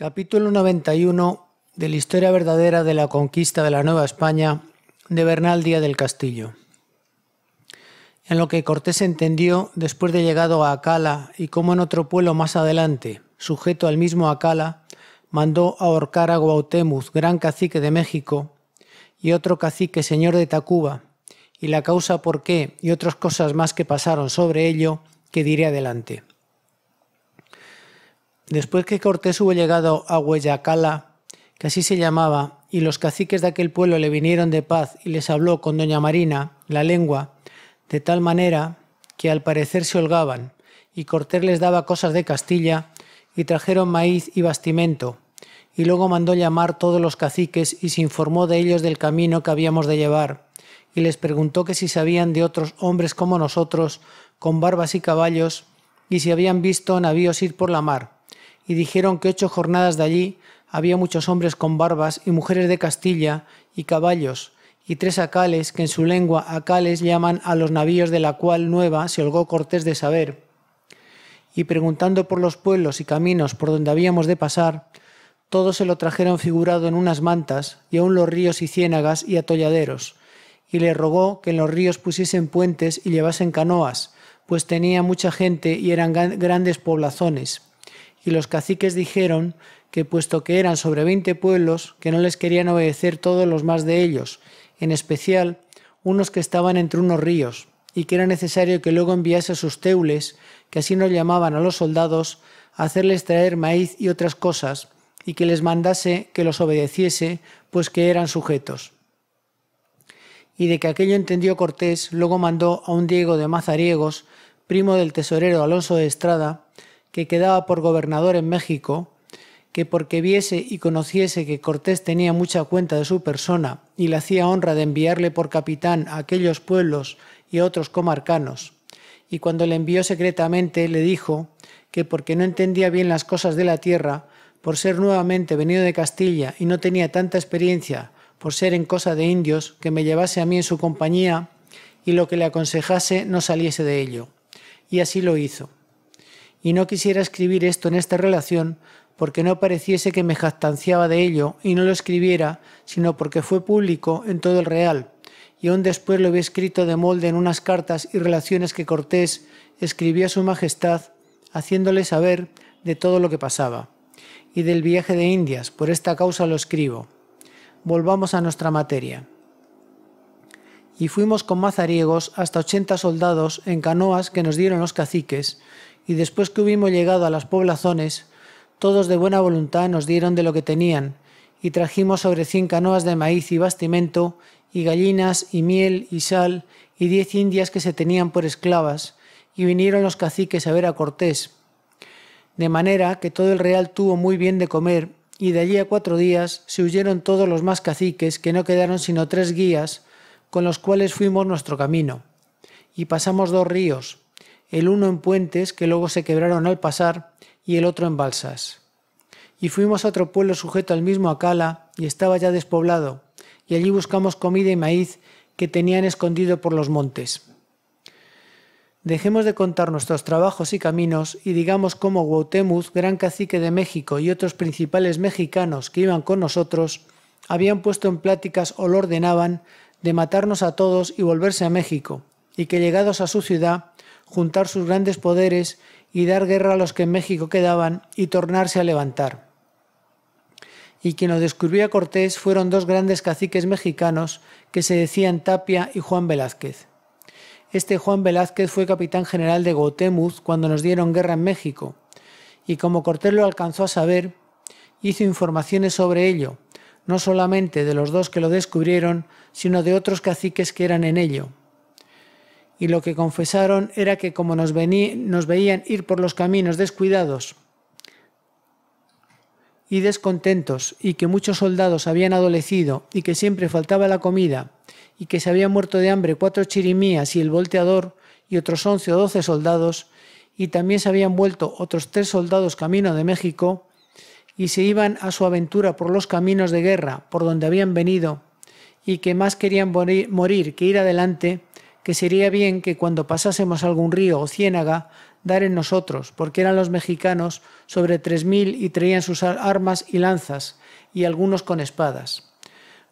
Capítulo 91 de la historia verdadera de la conquista de la Nueva España de Bernal Díaz del Castillo. En lo que Cortés entendió después de llegado a Acala y como en otro pueblo más adelante, sujeto al mismo Acala, mandó ahorcar a Guautemuz, gran cacique de México, y otro cacique señor de Tacuba, y la causa por qué y otras cosas más que pasaron sobre ello, que diré adelante después que Cortés hubo llegado a Hueyacala, que así se llamaba, y los caciques de aquel pueblo le vinieron de paz y les habló con doña Marina la lengua, de tal manera que al parecer se holgaban, y Cortés les daba cosas de Castilla, y trajeron maíz y bastimento, y luego mandó llamar todos los caciques y se informó de ellos del camino que habíamos de llevar, y les preguntó que si sabían de otros hombres como nosotros, con barbas y caballos, y si habían visto navíos ir por la mar y dijeron que ocho jornadas de allí había muchos hombres con barbas y mujeres de Castilla y caballos, y tres acales que en su lengua acales llaman a los navíos de la cual nueva se holgó Cortés de saber. Y preguntando por los pueblos y caminos por donde habíamos de pasar, todos se lo trajeron figurado en unas mantas y aun los ríos y ciénagas y atolladeros, y le rogó que en los ríos pusiesen puentes y llevasen canoas, pues tenía mucha gente y eran grandes poblazones y los caciques dijeron que puesto que eran sobre veinte pueblos, que no les querían obedecer todos los más de ellos, en especial unos que estaban entre unos ríos, y que era necesario que luego enviase a sus teules, que así nos llamaban a los soldados, a hacerles traer maíz y otras cosas, y que les mandase que los obedeciese, pues que eran sujetos. Y de que aquello entendió Cortés, luego mandó a un Diego de Mazariegos, primo del tesorero Alonso de Estrada, que quedaba por gobernador en México, que porque viese y conociese que Cortés tenía mucha cuenta de su persona y le hacía honra de enviarle por capitán a aquellos pueblos y otros comarcanos, y cuando le envió secretamente le dijo que porque no entendía bien las cosas de la tierra, por ser nuevamente venido de Castilla y no tenía tanta experiencia, por ser en cosa de indios, que me llevase a mí en su compañía y lo que le aconsejase no saliese de ello. Y así lo hizo y no quisiera escribir esto en esta relación porque no pareciese que me jactanciaba de ello y no lo escribiera, sino porque fue público en todo el Real, y aún después lo había escrito de molde en unas cartas y relaciones que Cortés escribió a su Majestad, haciéndole saber de todo lo que pasaba, y del viaje de Indias, por esta causa lo escribo. Volvamos a nuestra materia. Y fuimos con mazariegos hasta ochenta soldados en canoas que nos dieron los caciques, y después que hubimos llegado a las poblazones, todos de buena voluntad nos dieron de lo que tenían, y trajimos sobre cien canoas de maíz y bastimento, y gallinas, y miel, y sal, y diez indias que se tenían por esclavas, y vinieron los caciques a ver a Cortés. De manera que todo el real tuvo muy bien de comer, y de allí a cuatro días se huyeron todos los más caciques, que no quedaron sino tres guías, con los cuales fuimos nuestro camino. Y pasamos dos ríos, el uno en puentes que luego se quebraron al pasar y el otro en balsas. Y fuimos a otro pueblo sujeto al mismo Acala y estaba ya despoblado, y allí buscamos comida y maíz que tenían escondido por los montes. Dejemos de contar nuestros trabajos y caminos y digamos cómo Guautemuz, gran cacique de México y otros principales mexicanos que iban con nosotros, habían puesto en pláticas o lo ordenaban de matarnos a todos y volverse a México, y que llegados a su ciudad juntar sus grandes poderes y dar guerra a los que en México quedaban y tornarse a levantar. Y quien lo descubrió a Cortés fueron dos grandes caciques mexicanos que se decían Tapia y Juan Velázquez. Este Juan Velázquez fue capitán general de Gotemuz cuando nos dieron guerra en México, y como Cortés lo alcanzó a saber, hizo informaciones sobre ello, no solamente de los dos que lo descubrieron, sino de otros caciques que eran en ello y lo que confesaron era que como nos, vení, nos veían ir por los caminos descuidados y descontentos, y que muchos soldados habían adolecido, y que siempre faltaba la comida, y que se habían muerto de hambre cuatro chirimías y el volteador, y otros once o doce soldados, y también se habían vuelto otros tres soldados camino de México, y se iban a su aventura por los caminos de guerra, por donde habían venido, y que más querían morir que ir adelante, que sería bien que cuando pasásemos algún río o ciénaga, dar en nosotros, porque eran los mexicanos sobre tres mil y traían sus armas y lanzas, y algunos con espadas.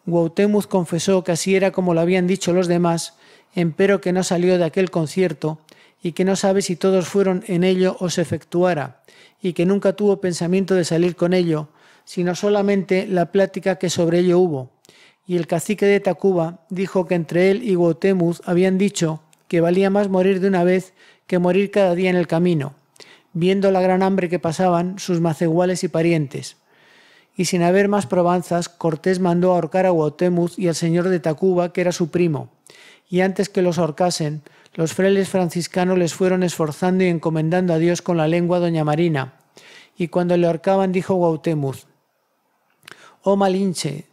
Guautemuz confesó que así era como lo habían dicho los demás, empero que no salió de aquel concierto, y que no sabe si todos fueron en ello o se efectuara, y que nunca tuvo pensamiento de salir con ello, sino solamente la plática que sobre ello hubo, y el cacique de Tacuba dijo que entre él y Guatemuz habían dicho que valía más morir de una vez que morir cada día en el camino, viendo la gran hambre que pasaban sus maceguales y parientes. Y sin haber más probanzas, Cortés mandó ahorcar a Guatemuz y al señor de Tacuba, que era su primo, y antes que los ahorcasen, los frailes franciscanos les fueron esforzando y encomendando a Dios con la lengua doña Marina. Y cuando le ahorcaban dijo Guautemuz, Oh Malinche,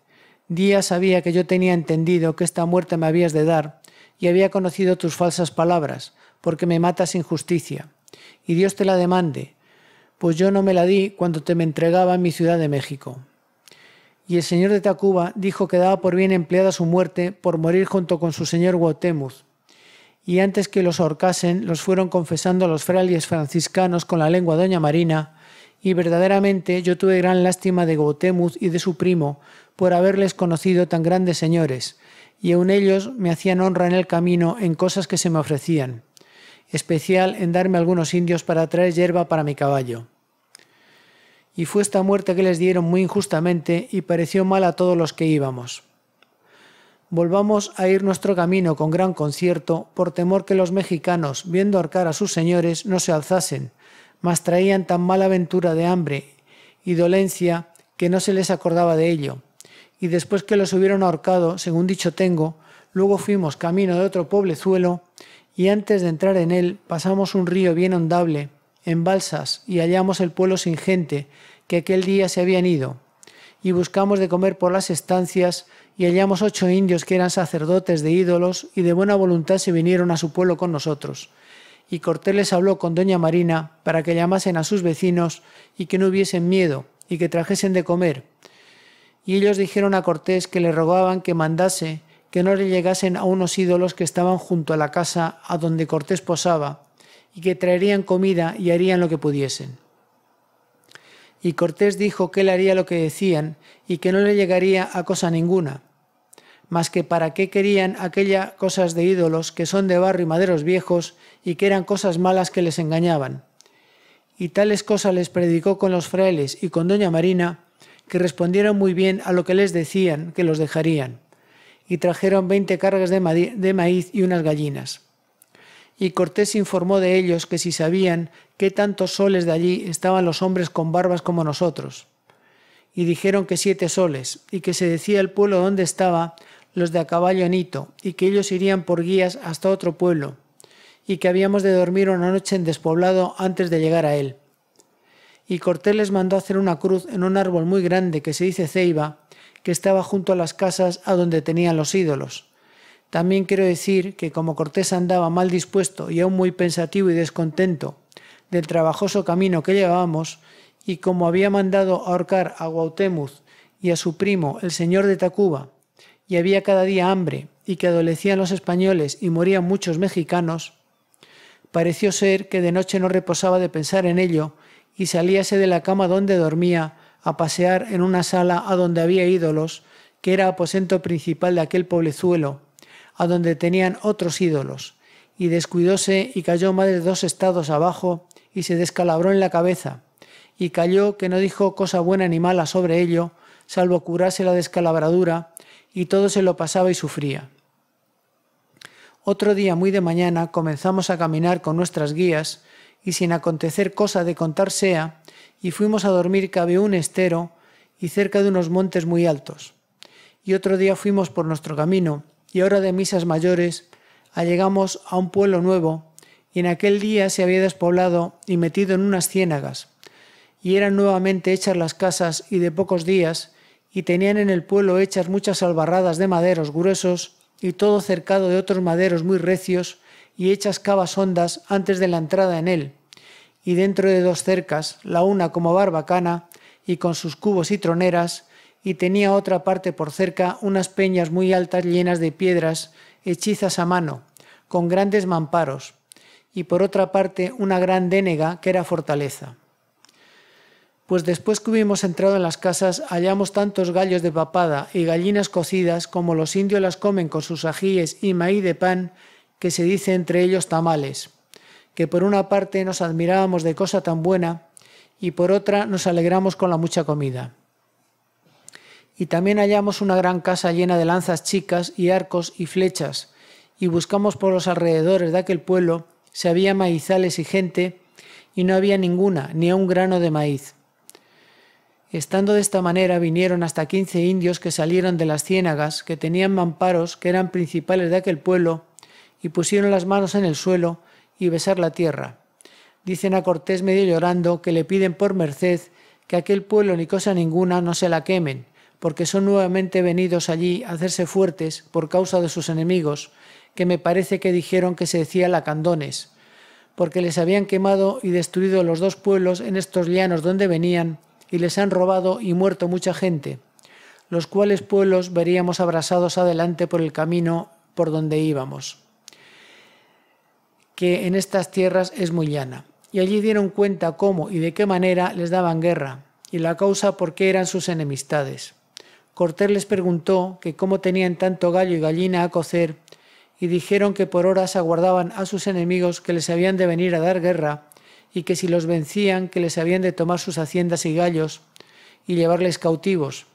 Días sabía que yo tenía entendido que esta muerte me habías de dar, y había conocido tus falsas palabras, porque me matas sin justicia. Y Dios te la demande, pues yo no me la di cuando te me entregaba en mi ciudad de México. Y el señor de Tacuba dijo que daba por bien empleada su muerte por morir junto con su señor Guatemuz Y antes que los ahorcasen, los fueron confesando a los frailes franciscanos con la lengua doña Marina, y verdaderamente yo tuve gran lástima de Guatemuz y de su primo, por haberles conocido tan grandes señores, y aun ellos me hacían honra en el camino en cosas que se me ofrecían, especial en darme algunos indios para traer hierba para mi caballo. Y fue esta muerte que les dieron muy injustamente y pareció mal a todos los que íbamos. Volvamos a ir nuestro camino con gran concierto, por temor que los mexicanos, viendo arcar a sus señores, no se alzasen, mas traían tan mala aventura de hambre y dolencia que no se les acordaba de ello y después que los hubieron ahorcado, según dicho tengo, luego fuimos camino de otro pueblezuelo, y antes de entrar en él pasamos un río bien hondable, en balsas, y hallamos el pueblo sin gente, que aquel día se habían ido. Y buscamos de comer por las estancias, y hallamos ocho indios que eran sacerdotes de ídolos, y de buena voluntad se vinieron a su pueblo con nosotros. Y Cortés les habló con doña Marina para que llamasen a sus vecinos y que no hubiesen miedo, y que trajesen de comer, y ellos dijeron a Cortés que le rogaban que mandase que no le llegasen a unos ídolos que estaban junto a la casa a donde Cortés posaba, y que traerían comida y harían lo que pudiesen. Y Cortés dijo que él haría lo que decían y que no le llegaría a cosa ninguna, mas que para qué querían aquella cosas de ídolos que son de barro y maderos viejos y que eran cosas malas que les engañaban. Y tales cosas les predicó con los frailes y con doña Marina, que respondieron muy bien a lo que les decían que los dejarían, y trajeron veinte cargas de, maíz y unas gallinas. Y Cortés informó de ellos que si sabían qué tantos soles de allí estaban los hombres con barbas como nosotros. Y dijeron que siete soles, y que se decía el pueblo donde estaba los de a caballo en Hito, y que ellos irían por guías hasta otro pueblo, y que habíamos de dormir una noche en despoblado antes de llegar a él y Cortés les mandó hacer una cruz en un árbol muy grande que se dice Ceiba, que estaba junto a las casas a donde tenían los ídolos. También quiero decir que como Cortés andaba mal dispuesto y aún muy pensativo y descontento del trabajoso camino que llevábamos, y como había mandado ahorcar a Guautemuz y a su primo, el señor de Tacuba, y había cada día hambre, y que adolecían los españoles y morían muchos mexicanos, pareció ser que de noche no reposaba de pensar en ello, y salíase de la cama donde dormía a pasear en una sala a donde había ídolos, que era aposento principal de aquel pueblezuelo, a donde tenían otros ídolos, y descuidóse y cayó más de dos estados abajo y se descalabró en la cabeza, y cayó que no dijo cosa buena ni mala sobre ello, salvo curarse la descalabradura, y todo se lo pasaba y sufría. Otro día muy de mañana comenzamos a caminar con nuestras guías, y sin acontecer cosa de contar sea, y fuimos a dormir cabe un estero y cerca de unos montes muy altos. Y otro día fuimos por nuestro camino, y hora de misas mayores, allegamos a un pueblo nuevo, y en aquel día se había despoblado y metido en unas ciénagas, y eran nuevamente hechas las casas y de pocos días, y tenían en el pueblo hechas muchas albarradas de maderos gruesos, y todo cercado de otros maderos muy recios, y hechas cavas hondas antes de la entrada en él, y dentro de dos cercas, la una como barbacana, y con sus cubos y troneras, y tenía otra parte por cerca unas peñas muy altas llenas de piedras, hechizas a mano, con grandes mamparos, y por otra parte una gran dénega que era fortaleza. Pues después que hubimos entrado en las casas hallamos tantos gallos de papada y gallinas cocidas como los indios las comen con sus ajíes y maíz de pan que se dice entre ellos tamales, que por una parte nos admirábamos de cosa tan buena y por otra nos alegramos con la mucha comida. Y también hallamos una gran casa llena de lanzas chicas y arcos y flechas, y buscamos por los alrededores de aquel pueblo si había maizales y gente, y no había ninguna, ni un grano de maíz. Estando de esta manera vinieron hasta quince indios que salieron de las ciénagas, que tenían mamparos, que eran principales de aquel pueblo, y pusieron las manos en el suelo y besar la tierra. Dicen a Cortés medio llorando que le piden por merced que aquel pueblo ni cosa ninguna no se la quemen, porque son nuevamente venidos allí a hacerse fuertes por causa de sus enemigos, que me parece que dijeron que se decía lacandones, porque les habían quemado y destruido los dos pueblos en estos llanos donde venían, y les han robado y muerto mucha gente, los cuales pueblos veríamos abrasados adelante por el camino por donde íbamos que en estas tierras es muy llana. Y allí dieron cuenta cómo y de qué manera les daban guerra, y la causa por qué eran sus enemistades. Cortés les preguntó que cómo tenían tanto gallo y gallina a cocer, y dijeron que por horas aguardaban a sus enemigos que les habían de venir a dar guerra, y que si los vencían que les habían de tomar sus haciendas y gallos, y llevarles cautivos,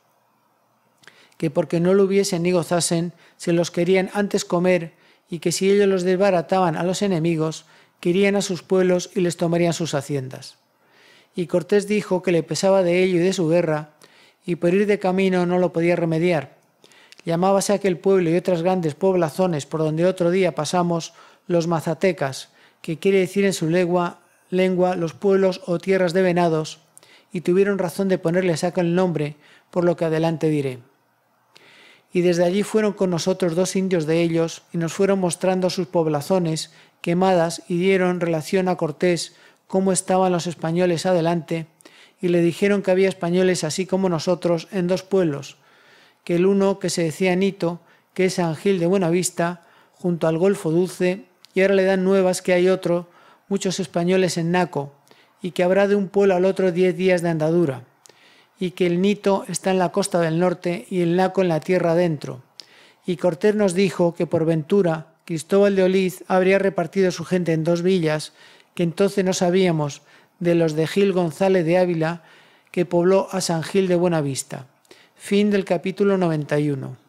que porque no lo hubiesen ni gozasen, se los querían antes comer y que si ellos los desbarataban a los enemigos, querían a sus pueblos y les tomarían sus haciendas. Y Cortés dijo que le pesaba de ello y de su guerra, y por ir de camino no lo podía remediar. Llamábase aquel pueblo y otras grandes poblazones por donde otro día pasamos los mazatecas, que quiere decir en su lengua, lengua los pueblos o tierras de venados, y tuvieron razón de ponerles aquel el nombre, por lo que adelante diré y desde allí fueron con nosotros dos indios de ellos y nos fueron mostrando sus poblazones quemadas y dieron relación a Cortés cómo estaban los españoles adelante y le dijeron que había españoles así como nosotros en dos pueblos, que el uno que se decía Nito, que es San Gil de Buenavista, junto al Golfo Dulce, y ahora le dan nuevas que hay otro, muchos españoles en Naco, y que habrá de un pueblo al otro diez días de andadura y que el Nito está en la costa del norte y el Naco en la tierra adentro. Y Cortés nos dijo que por ventura Cristóbal de Oliz habría repartido su gente en dos villas, que entonces no sabíamos, de los de Gil González de Ávila, que pobló a San Gil de Buenavista. Fin del capítulo 91.